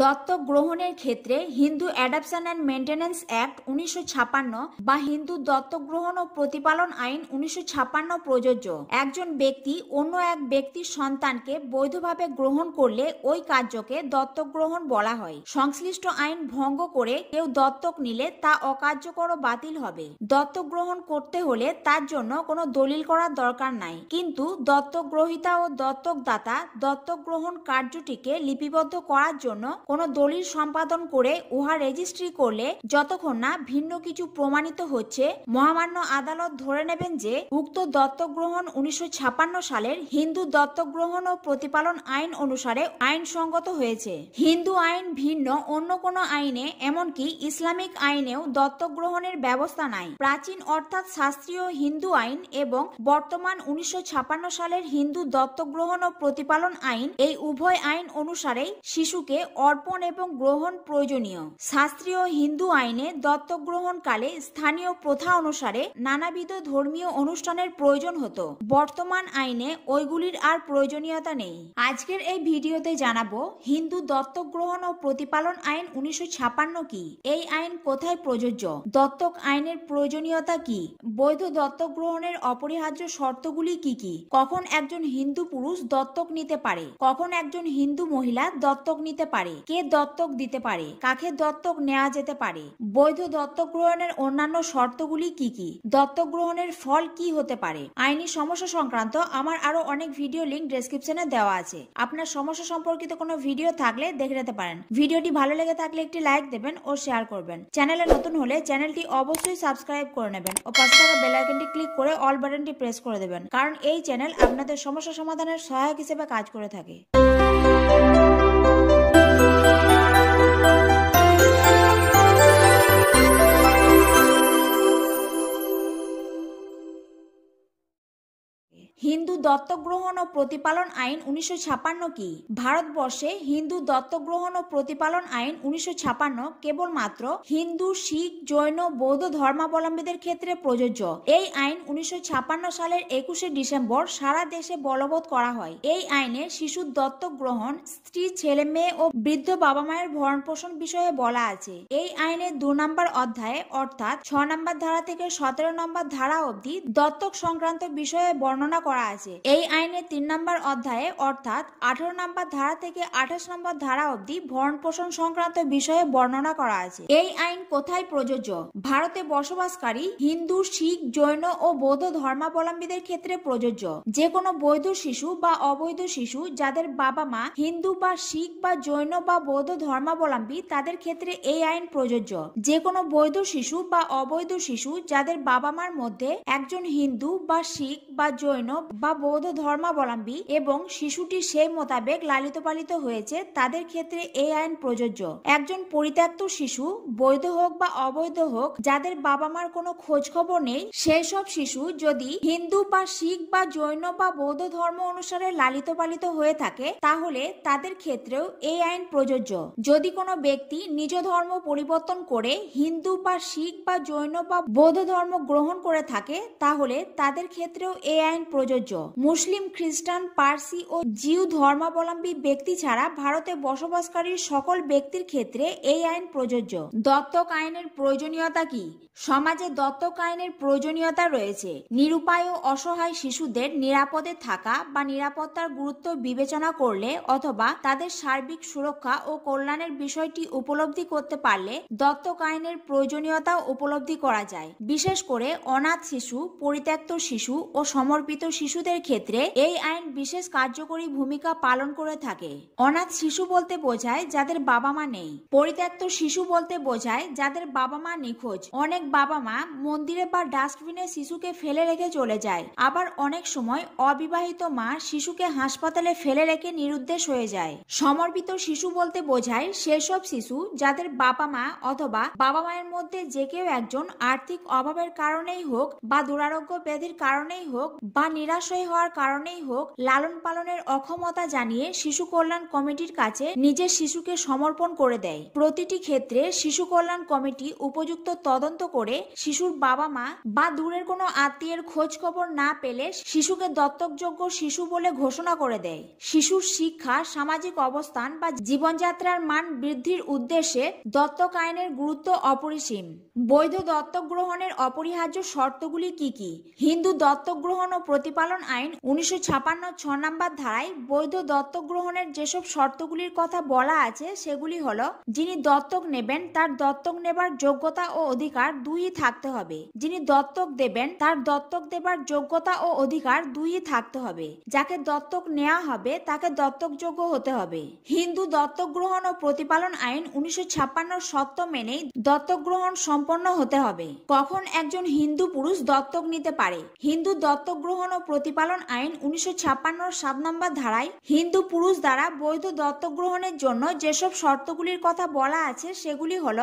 দত্তক গ্রহণের ক্ষেত্রে Hindu adoption and maintenance act উনিশশো বা হিন্দু দত্তক গ্রহণ ও প্রতিপালন আইন উনিশশো প্রযোজ্য একজন ব্যক্তি অন্য এক ব্যক্তির সন্তানকে বৈধভাবে গ্রহণ করলে ওই কার্যকে দত্তক গ্রহণ বলা হয় সংশ্লিষ্ট আইন ভঙ্গ করে কেউ দত্তক নিলে তা অকার্যকর ও বাতিল হবে দত্তক গ্রহণ করতে হলে তার জন্য কোনো দলিল করার দরকার নাই কিন্তু দত্তক গ্রহিতা ও দত্তকদাতা দত্তক গ্রহণ কার্যটিকে লিপিবদ্ধ করার জন্য কোন দলিল সম্পাদন করে উহা রেজিস্ট্রি করলে যতক্ষণ না ভিন্ন কিছু প্রমাণিত হচ্ছে মহামান্য আদালত ধরে নেবেন যে উক্ত দত্তগ্রহণ উনিশশো সালের হিন্দু দত্তগ্রহণ ও প্রতিপালন আইন অনুসারে আইনসঙ্গত হয়েছে হিন্দু আইন ভিন্ন অন্য কোনো আইনে এমনকি ইসলামিক আইনেও দত্তগ্রহণের ব্যবস্থা নাই প্রাচীন অর্থাৎ শাস্ত্রীয় হিন্দু আইন এবং বর্তমান উনিশশো সালের হিন্দু দত্তগ্রহণ ও প্রতিপালন আইন এই উভয় আইন অনুসারেই শিশুকে অর্পণ এবং গ্রহণ প্রয়োজনীয় শাস্ত্রীয় হিন্দু আইনে দত্তক গ্রহণকালে স্থানীয় প্রথা অনুসারে নানাবিধ ধর্মীয় অনুষ্ঠানের প্রয়োজন হতো বর্তমান আইনে ওইগুলির আর প্রয়োজনীয়তা নেই আজকের এই ভিডিওতে জানাবো হিন্দু দত্তক গ্রহণ ও প্রতিপালন আইন উনিশশো কি এই আইন কোথায় প্রযোজ্য দত্তক আইনের প্রয়োজনীয়তা কি বৈধ দত্তক গ্রহণের অপরিহার্য শর্তগুলি কি কি কখন একজন হিন্দু পুরুষ দত্তক নিতে পারে কখন একজন হিন্দু মহিলা দত্তক নিতে পারে কে দত্তক দিতে পারে কাকে দত্তক নেওয়া যেতে পারে বৈধ দত্তক গ্রহণের অন্যান্য শর্তগুলি কি কি দত্তক গ্রহণের ফল কি হতে পারে আইনি সমস্যা সংক্রান্ত আমার আরো অনেক ভিডিও লিংক ডেসক্রিপশনে দেওয়া আছে আপনার সমস্যা সম্পর্কিত কোনো ভিডিও থাকলে দেখে নিতে পারেন ভিডিওটি ভালো লেগে থাকলে একটি লাইক দেবেন ও শেয়ার করবেন চ্যানেলে নতুন হলে চ্যানেলটি অবশ্যই সাবস্ক্রাইব করে নেবেন ও পাশে থাকা বেল আইকনটি ক্লিক করে অল বাটনটি প্রেস করে দেবেন কারণ এই চ্যানেল আপনাদের সমস্যা সমাধানের সহায়ক হিসেবে কাজ করে থাকে হিন্দু দত্তক গ্রহণ ও প্রতিপালন আইন উনিশশো ছাপান্ন কি ভারতবর্ষে হিন্দু দত্ত গ্রহণ ও প্রতিপালন আইন উনিশশো ছাপান্ন কেবলমাত্র হিন্দু শিখ জৈন বৌদ্ধ ধর্মাবলম্বীদের ক্ষেত্রে প্রযোজ্য এই আইন উনিশশো সালের একুশে ডিসেম্বর সারা দেশে বলবৎ করা হয় এই আইনে শিশুর দত্তক গ্রহণ স্ত্রী ছেলে মেয়ে ও বৃদ্ধ বাবা মায়ের ভরণ পোষণ বিষয়ে বলা আছে এই আইনের দু নম্বর অধ্যায়ে অর্থাৎ ছ নম্বর ধারা থেকে সতেরো নম্বর ধারা অবধি দত্তক সংক্রান্ত বিষয়ে বর্ণনা করা আছে এই আইনের তিন নম্বর অধ্যায়ে অর্থাৎ আঠারো নম্বর ধারা থেকে আঠাশ নম্বর ধারা অবধি ভরণ পোষণ সংক্রান্ত বিষয়ে বর্ণনা করা আছে এই আইন কোথায় প্রযোজ্য ভারতে বসবাসকারী হিন্দু শিখ জৈন ও বৌদ্ধ ধর্মাবলম্বীদের ক্ষেত্রে প্রযোজ্য যে কোনো বৈধ শিশু বা অবৈধ শিশু যাদের বাবা মা হিন্দু বা শিখ বা জৈন বা বৌদ্ধ ধর্মাবলম্বী তাদের ক্ষেত্রে এই আইন প্রযোজ্য যে কোনো বৈধ শিশু বা অবৈধ শিশু যাদের বাবা মার মধ্যে একজন হিন্দু বা শিখ বা জৈন বা বৌদ্ধ ধর্মাবলম্বী এবং শিশুটি সেই মোতাবেক লালিত পালিত হয়েছে তাদের ক্ষেত্রে এই আইন প্রযোজ্য একজন পরিত্যক্ত শিশু বৈধ হোক বা অবৈধ হোক যাদের বাবা মার কোনো খোঁজ খবর নেই সেই সব শিশু যদি হিন্দু বা শিখ বা জৈন বা বৌদ্ধ ধর্ম অনুসারে লালিত পালিত হয়ে থাকে তাহলে তাদের ক্ষেত্রেও এই আইন প্রযোজ্য যদি কোনো ব্যক্তি নিজ ধর্ম পরিবর্তন করে হিন্দু বা শিখ বা জৈন বা বৌদ্ধ ধর্ম গ্রহণ করে থাকে তাহলে তাদের ক্ষেত্রেও এই আইন প্রযোজ্য প্রযোজ্য মুসলিম খ্রিস্টান পার্সি ও জিউ ধর্মাবলম্বী ব্যক্তি ছাড়া ভারতে বসবাসকারী সকল ব্যক্তির ক্ষেত্রে এই আইন প্রযোজ্য দত্তক আইনের প্রয়োজনীয়তা কি সমাজে দত্তক আইনের প্রয়োজনীয়তা রয়েছে নিরুপায় ও অসহায় শিশুদের নিরাপদে থাকা বা নিরাপত্তার গুরুত্ব বিবেচনা করলে অথবা তাদের সার্বিক সুরক্ষা ও কল্যাণের বিষয়টি উপলব্ধি করতে পারলে দত্তক আইনের প্রয়োজনীয়তা উপলব্ধি করা যায় বিশেষ করে অনাথ শিশু পরিত্যক্ত শিশু ও সমর্পিত শিশুদের ক্ষেত্রে এই আইন বিশেষ কার্যকরী ভূমিকা পালন করে থাকে অনাথ শিশু বলতে বোঝায় যাদের বাবা মা নেই পরিত্যক্ত শিশু বলতে বোঝায় যাদের বাবা মা নিখোঁজ অনেক বাবা মা মন্দিরে বা ডাস্টবিনে শিশুকে ফেলে রেখে চলে যায় আবার অনেক সময় অবিবাহিত মা শিশুকে হাসপাতালে ফেলে রেখে নিরুদ্দেশ হয়ে যায় সমর্পিত শিশু বলতে বোঝায় সেসব শিশু যাদের বাবা মা অথবা বাবা মায়ের মধ্যে যে কেউ একজন আর্থিক অভাবের কারণেই হোক বা দুরারোগ্য ব্যাধির কারণেই হোক বা নিরাশয় হওয়ার কারণেই হোক লালন পালনের অক্ষমতা জানিয়ে শিশু কল্যাণ কমিটির কাছে নিজের শিশুকে সমর্পণ করে দেয় প্রতিটি ক্ষেত্রে শিশু কল্যাণ কমিটি উপযুক্ত তদন্ত করে শিশুর বাবা মা বা দূরের কোনো আত্মীয়ের খোঁজ খবর না পেলে শিশুকে দত্তকযোগ্য শিশু বলে ঘোষণা করে দেয় শিশুর শিক্ষা সামাজিক অবস্থান বা জীবনযাত্রার মান বৃদ্ধির উদ্দেশ্যে দত্তক আইনের গুরুত্ব অপরিসীম বৈধ দত্তক গ্রহণের অপরিহার্য শর্তগুলি কি কি হিন্দু দত্তক গ্রহণ ও প্রতি প্রতিপালন আইন উনিশশো ছাপান্ন ছ নম্বর ধারায় বৈধ দত্তক গ্রহণের যেসব শর্তগুলির কথা বলা আছে সেগুলি হল যিনি দত্তক নেবেন তার দত্তক নেবার যোগ্যতা ও অধিকার দুই থাকতে হবে যিনি দত্তক দেবেন তার দত্তক দেবার যোগ্যতা ও অধিকার দুই থাকতে হবে যাকে দত্তক নেওয়া হবে তাকে দত্তকযোগ্য হতে হবে হিন্দু দত্তক গ্রহণ ও প্রতিপালন আইন উনিশশো ছাপান্ন সত্য মেনেই দত্তক গ্রহণ সম্পন্ন হতে হবে কখন একজন হিন্দু পুরুষ দত্তক নিতে পারে হিন্দু দত্তক গ্রহণ ও প্রতিপালন আইন উনিশশো ছাপ্পান্নর সাত নম্বর ধারায় হিন্দু পুরুষ দ্বারা বৈধ দত্তক গ্রহণের জন্য যেসব শর্তগুলির কথা বলা আছে সেগুলি হল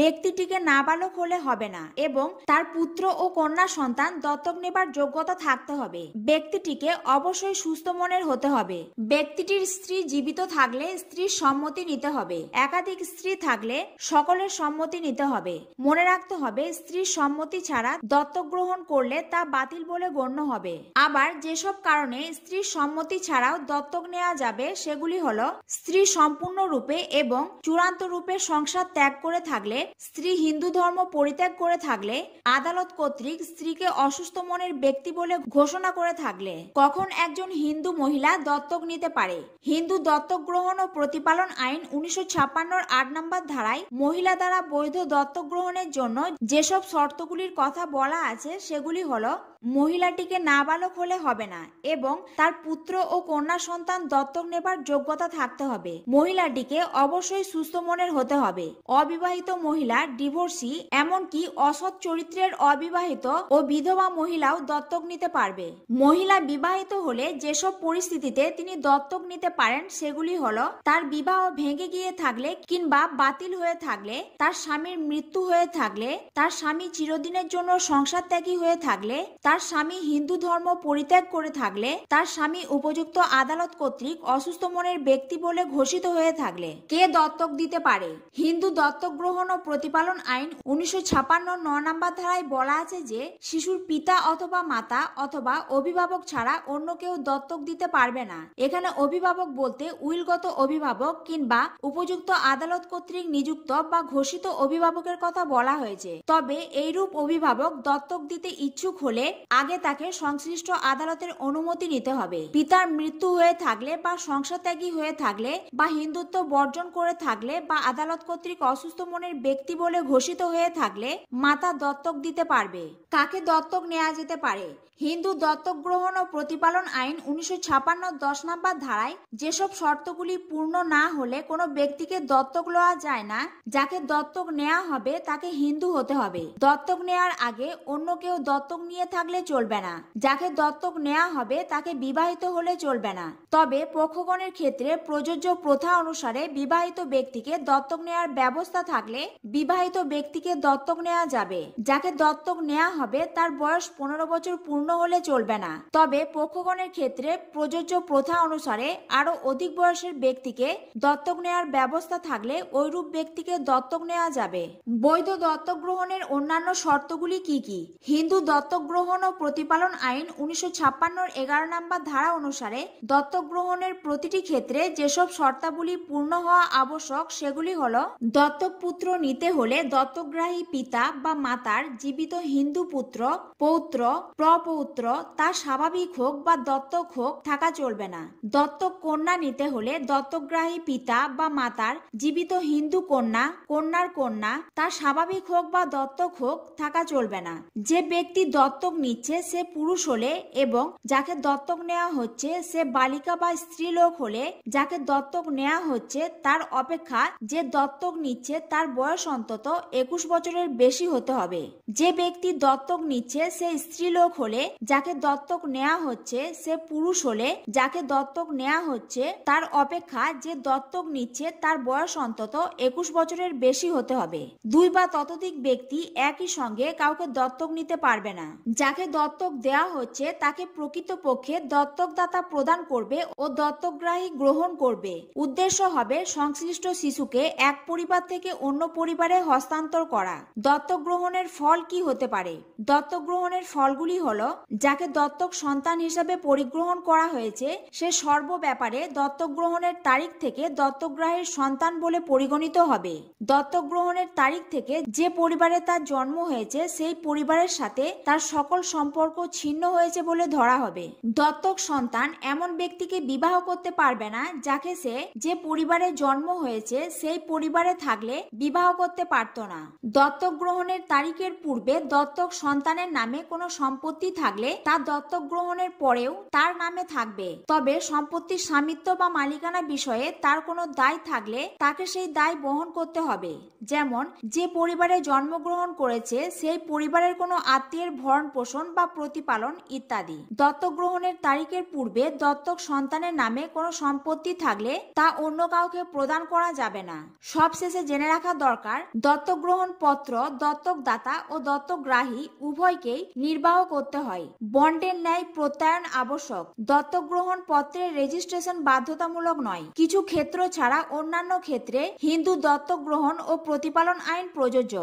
ব্যক্তিটিকে নাবালক হলে হবে না এবং তার পুত্র ও কন্যা সন্তান দত্তক নেবার যোগ্যতা থাকতে হবে ব্যক্তিটিকে অবশ্যই সুস্থ মনের হতে হবে ব্যক্তিটির স্ত্রী জীবিত থাকলে স্ত্রীর সম্মতি নিতে হবে একাধিক স্ত্রী থাকলে সকলের সম্মতি নিতে হবে মনে রাখতে হবে স্ত্রীর সম্মতি ছাড়া দত্তক গ্রহণ করলে তা বাতিল বলে গণ্য হবে আবার যেসব কারণে স্ত্রীর সম্মতি ছাড়াও দত্তক নেওয়া যাবে সেগুলি হল স্ত্রী সম্পূর্ণরূপে এবং চূড়ান্ত রূপে সংসার ত্যাগ করে থাকলে স্ত্রী হিন্দু ধর্ম পরিত্যাগ করে থাকলে আদালত কর্তৃক স্ত্রীকে অসুস্থ মনের ব্যক্তি বলে ঘোষণা করে থাকলে কখন একজন হিন্দু মহিলা দত্তক নিতে পারে হিন্দু দত্তক গ্রহণ ও প্রতিপালন আইন উনিশশো ছাপ্পান্নর আট নম্বর ধারায় মহিলা দ্বারা বৈধ দত্তক গ্রহণের জন্য যেসব শর্তগুলির কথা বলা আছে সেগুলি হলো মহিলাটিকে নাবালক হলে হবে না এবং তার পুত্র ও কন্যা সন্তান দত্তক নেবার যোগ্যতা থাকতে হবে মহিলাটিকে অবশ্যই সুস্থ মনের হতে হবে অবিবাহিত মহিলা ডিভোর্সি এমনকি অসৎ চরিত্রের অবিবাহিত ও বিধবা মহিলাও দত্তক নিতে পারবে মহিলা বিবাহিত হলে যেসব পরিস্থিতিতে তিনি দত্তক নিতে পারেন সেগুলি হলো তার বিবাহ ভেঙে গিয়ে থাকলে কিংবা বাতিল হয়ে থাকলে তার স্বামীর মৃত্যু হয়ে থাকলে তার স্বামী চিরদিনের জন্য সংসার ত্যাগী হয়ে থাকলে তার তার স্বামী হিন্দু ধর্ম পরিত্যাগ করে থাকলে তার স্বামী উপযুক্ত আদালত কর্তৃক অসুস্থ মনের ব্যক্তি বলে ঘোষিত হয়ে থাকলে কে দত্তক দিতে পারে হিন্দু দত্তক গ্রহণ ও প্রতিপালন আইন উনিশশো ছাপান্ন ন নম্বর ধারায় বলা আছে যে শিশুর পিতা অথবা মাতা অথবা অভিভাবক ছাড়া অন্য কেউ দত্তক দিতে পারবে না এখানে অভিভাবক বলতে উইলগত অভিভাবক কিংবা উপযুক্ত আদালত কর্তৃক নিযুক্ত বা ঘোষিত অভিভাবকের কথা বলা হয়েছে তবে এইরূপ অভিভাবক দত্তক দিতে ইচ্ছুক হলে আগে তাকে সংশ্লিষ্ট আদালতের অনুমতি নিতে হবে পিতার মৃত্যু হয়ে থাকলে বা সংসারত্যাগী হয়ে থাকলে বা হিন্দুত্ব বর্জন করে থাকলে বা আদালত কর্তৃক অসুস্থ মনের ব্যক্তি বলে ঘোষিত হয়ে থাকলে মাতা দত্তক দিতে পারবে কাকে দত্তক নেওয়া যেতে পারে হিন্দু দত্তক গ্রহণ ও প্রতিপালন আইন উনিশশো ছাপান্ন দশ নম্বর ধারায় যেসব শর্তগুলি পূর্ণ না হলে কোনো ব্যক্তিকে দত্তক লওয়া যায় না যাকে দত্তক নেওয়া হবে তাকে হিন্দু হতে হবে দত্তক নেওয়ার আগে অন্য কেউ দত্তক নিয়ে থাকে থাকলে চলবে না যাকে দত্তক নেওয়া হবে তাকে বিবাহিত হলে চলবে না তবে পক্ষগণের ক্ষেত্রে প্রযোজ্য প্রথা অনুসারে বিবাহিত ব্যক্তিকে দত্তক নেওয়ার ব্যবস্থা থাকলে বিবাহিত ব্যক্তিকে দত্তক নেওয়া যাবে যাকে দত্তক নেওয়া হবে তার বয়স পনেরো বছর পূর্ণ হলে চলবে না তবে পক্ষগণের ক্ষেত্রে প্রযোজ্য প্রথা অনুসারে আরো অধিক বয়সের ব্যক্তিকে দত্তক নেওয়ার ব্যবস্থা থাকলে ওইরূপ ব্যক্তিকে দত্তক নেওয়া যাবে বৈধ দত্তক গ্রহণের অন্যান্য শর্তগুলি কি কি হিন্দু দত্তক গ্রহণ গ্রহণ ও প্রতিপালন আইন উনিশশো ছাপ্পান্নর এগারো নম্বর ধারা অনুসারে দত্তক গ্রহণের প্রতিটি ক্ষেত্রে যেসব শর্তাবলী পূর্ণ হওয়া আবশ্যক সেগুলি হল দত্তক পুত্র নিতে হলে দত্তগ্রাহী পিতা বা মাতার জীবিত হিন্দু পুত্র পৌত্র প্রপৌত্র তা স্বাভাবিক হোক বা দত্তক হোক থাকা চলবে না দত্তক কন্যা নিতে হলে দত্তকগ্রাহী পিতা বা মাতার জীবিত হিন্দু কন্যা কন্যার কন্যা তা স্বাভাবিক হোক বা দত্তক হোক থাকা চলবে না যে ব্যক্তি দত্তক নিচ্ছে সে পুরুষ হলে এবং যাকে দত্তক নেওয়া হচ্ছে সে বালিকা বা স্ত্রীলোক হলে যাকে দত্তক নেওয়া হচ্ছে তার অপেক্ষা যে দত্তক নিচ্ছে তার বয়স অন্তত একুশ বছরের বেশি হতে হবে যে ব্যক্তি দত্তক নিচ্ছে সে স্ত্রীলোক হলে যাকে দত্তক নেওয়া হচ্ছে সে পুরুষ হলে যাকে দত্তক নেওয়া হচ্ছে তার অপেক্ষা যে দত্তক নিচ্ছে তার বয়স অন্তত একুশ বছরের বেশি হতে হবে দুই বা ততোধিক ব্যক্তি একই সঙ্গে কাউকে দত্তক নিতে পারবে না যাকে যাকে দত্তক দেয়া হচ্ছে তাকে প্রকৃতপক্ষে দত্তকদাতা প্রদান করবে ও দত্তকগ্রাহী গ্রহণ করবে উদ্দেশ্য হবে সংশ্লিষ্ট শিশুকে এক পরিবার থেকে অন্য পরিবারে হস্তান্তর করা দত্তক গ্রহণের ফল কি হতে পারে দত্তক গ্রহণের ফলগুলি হল যাকে দত্তক সন্তান হিসাবে পরিগ্রহণ করা হয়েছে সে সর্ব ব্যাপারে দত্তক গ্রহণের তারিখ থেকে দত্তকগ্রাহের সন্তান বলে পরিগণিত হবে দত্তক গ্রহণের তারিখ থেকে যে পরিবারে তার জন্ম হয়েছে সেই পরিবারের সাথে তার সকল সম্পর্ক ছিন্ন হয়েছে বলে ধরা হবে দত্তক সন্তান এমন ব্যক্তিকে বিবাহ করতে পারবে না যাকে সে যে পরিবারে জন্ম হয়েছে সেই পরিবারে থাকলে বিবাহ করতে পারত না দত্তক গ্রহণের তারিখের পূর্বে দত্তক সন্তানের নামে কোনো সম্পত্তি থাকলে তা দত্তক গ্রহণের পরেও তার নামে থাকবে তবে সম্পত্তির স্বামিত্ব বা মালিকানা বিষয়ে তার কোনো দায় থাকলে তাকে সেই দায় বহন করতে হবে যেমন যে পরিবারে জন্মগ্রহণ করেছে সেই পরিবারের কোনো আত্মীয়ের ভরণ পোষণ পোষণ বা প্রতিপালন ইত্যাদি দত্তক গ্রহণের তারিখের পূর্বে দত্তক সন্তানের নামে কোনো সম্পত্তি থাকলে তা অন্য কাউকে প্রদান করা যাবে না সবশেষে জেনে রাখা দরকার দত্তক গ্রহণ পত্র দত্তক দাতা ও দত্তক গ্রাহী উভয়কেই নির্বাহ করতে হয় বন্ডের ন্যায় প্রত্যয়ন আবশ্যক দত্তক গ্রহণ পত্রের রেজিস্ট্রেশন বাধ্যতামূলক নয় কিছু ক্ষেত্র ছাড়া অন্যান্য ক্ষেত্রে হিন্দু দত্তক গ্রহণ ও প্রতিপালন আইন প্রযোজ্য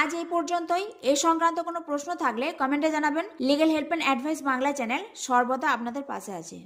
আজ এই পর্যন্তই এ সংক্রান্ত কোনো প্রশ্ন থাকলে কমেন্টে জানাবেন legal help and advice Bangla channel সর্বদা আপনাদের পাশে আছে